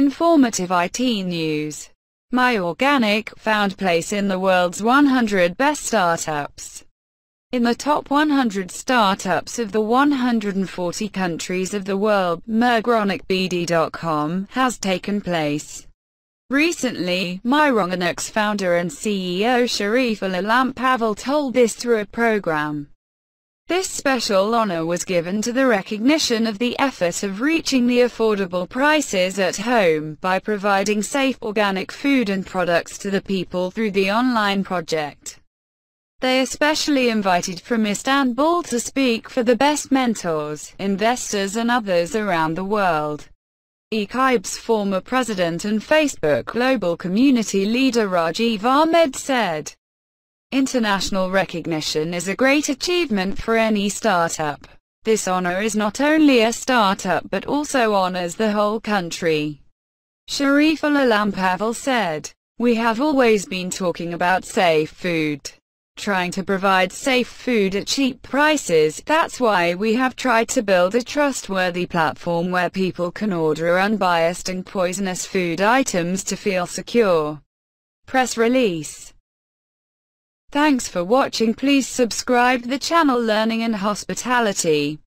Informative IT News. MyOrganic found place in the world's 100 best startups. In the top 100 startups of the 140 countries of the world, MyOrganicBD.com has taken place. Recently, MyOrganic's founder and CEO Sharif Alalampavel told this through a program. This special honor was given to the recognition of the effort of reaching the affordable prices at home by providing safe organic food and products to the people through the online project. They especially invited from Istanbul to speak for the best mentors, investors and others around the world. EKIB's former president and Facebook global community leader Rajiv Ahmed said, International recognition is a great achievement for any startup. This honor is not only a startup but also honors the whole country. Sharif Alam Pavel said, We have always been talking about safe food. Trying to provide safe food at cheap prices, that's why we have tried to build a trustworthy platform where people can order unbiased and poisonous food items to feel secure. Press release Thanks for watching please subscribe the channel Learning and Hospitality.